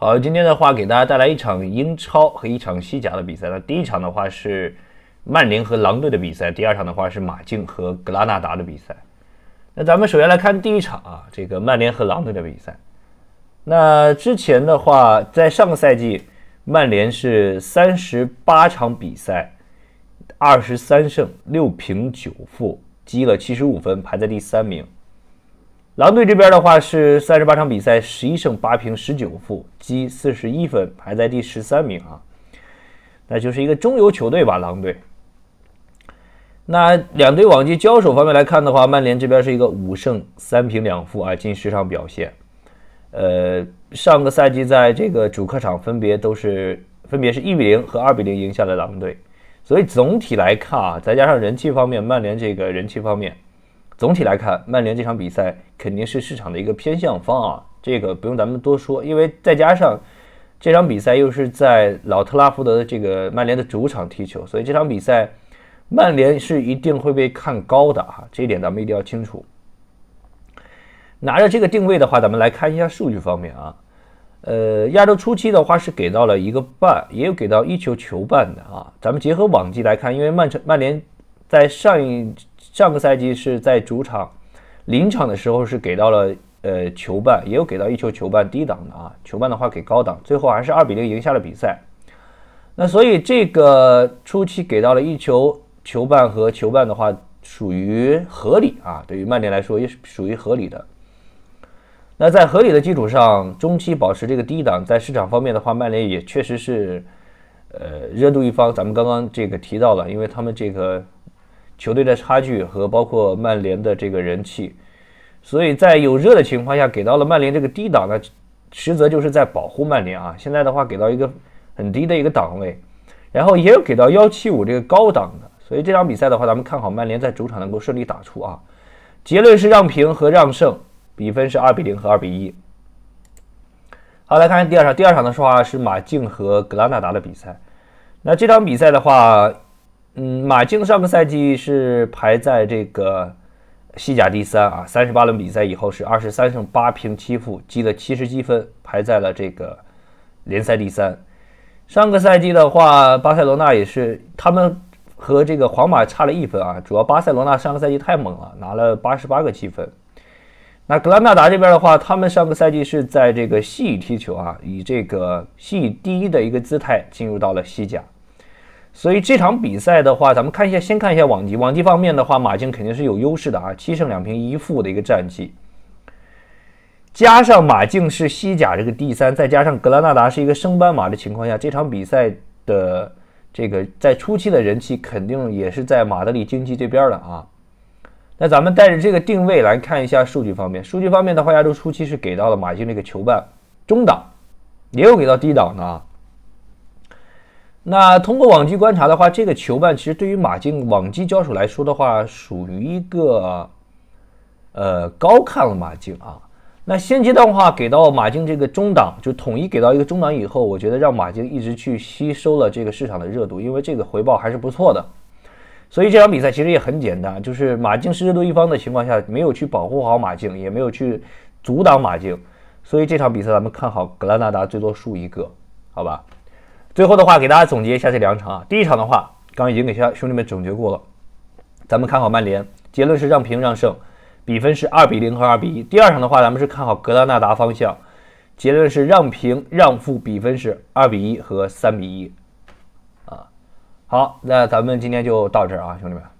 好，今天的话给大家带来一场英超和一场西甲的比赛。那第一场的话是曼联和狼队的比赛，第二场的话是马竞和格拉纳达的比赛。那咱们首先来看第一场啊，这个曼联和狼队的比赛。那之前的话，在上个赛季，曼联是三十八场比赛，二十三胜六平九负，积了七十五分，排在第三名。狼队这边的话是三十八场比赛，十一胜八平十九负，积四十一分，排在第十三名啊，那就是一个中游球队吧，狼队。那两队往届交手方面来看的话，曼联这边是一个五胜三平两负啊，近十场表现。呃，上个赛季在这个主客场分别都是分别是一比零和二比零赢下了狼队，所以总体来看啊，再加上人气方面，曼联这个人气方面。总体来看，曼联这场比赛肯定是市场的一个偏向方啊，这个不用咱们多说，因为再加上这场比赛又是在老特拉福德的这个曼联的主场踢球，所以这场比赛曼联是一定会被看高的啊，这一点咱们一定要清楚。拿着这个定位的话，咱们来看一下数据方面啊，呃，亚洲初期的话是给到了一个半，也有给到一球球半的啊，咱们结合往绩来看，因为曼城曼联在上一。上个赛季是在主场，临场的时候是给到了呃球半，也有给到一球球半低档的啊，球半的话给高档，最后还是二比零赢下了比赛。那所以这个初期给到了一球球半和球半的话，属于合理啊，对于曼联来说也是属于合理的。那在合理的基础上，中期保持这个低档，在市场方面的话，曼联也确实是呃热度一方，咱们刚刚这个提到了，因为他们这个。球队的差距和包括曼联的这个人气，所以在有热的情况下，给到了曼联这个低档呢，实则就是在保护曼联啊。现在的话，给到一个很低的一个档位，然后也有给到幺七五这个高档的。所以这场比赛的话，咱们看好曼联在主场能够顺利打出啊。结论是让平和让胜，比分是二比零和二比一。好，来看第二场，第二场的话是马竞和格拉纳达的比赛。那这场比赛的话。嗯，马竞上个赛季是排在这个西甲第三啊，三十八轮比赛以后是二十三胜八平七负，积了七十积分，排在了这个联赛第三。上个赛季的话，巴塞罗那也是他们和这个皇马差了一分啊，主要巴塞罗那上个赛季太猛了，拿了八十八个积分。那格拉纳达这边的话，他们上个赛季是在这个西乙踢球啊，以这个西乙第一的一个姿态进入到了西甲。所以这场比赛的话，咱们看一下，先看一下往绩。往绩方面的话，马竞肯定是有优势的啊，七胜两平一负的一个战绩。加上马竞是西甲这个第三，再加上格拉纳达是一个升班马的情况下，这场比赛的这个在初期的人气肯定也是在马德里竞技这边的啊。那咱们带着这个定位来看一下数据方面。数据方面的话，亚洲初期是给到了马竞这个球半中档，也有给到低档的啊。那通过网记观察的话，这个球办其实对于马竞网记交手来说的话，属于一个，呃，高看了马竞啊。那现阶段的话给到马竞这个中档，就统一给到一个中档以后，我觉得让马竞一直去吸收了这个市场的热度，因为这个回报还是不错的。所以这场比赛其实也很简单，就是马竞是热度一方的情况下，没有去保护好马竞，也没有去阻挡马竞，所以这场比赛咱们看好格拉纳达最多输一个，好吧？最后的话，给大家总结一下这两场啊。第一场的话，刚已经给兄兄弟们总结过了，咱们看好曼联，结论是让平让胜，比分是二比零和二比一。第二场的话，咱们是看好格拉纳达方向，结论是让平让负，比分是二比一和三比一。啊，好，那咱们今天就到这儿啊，兄弟们。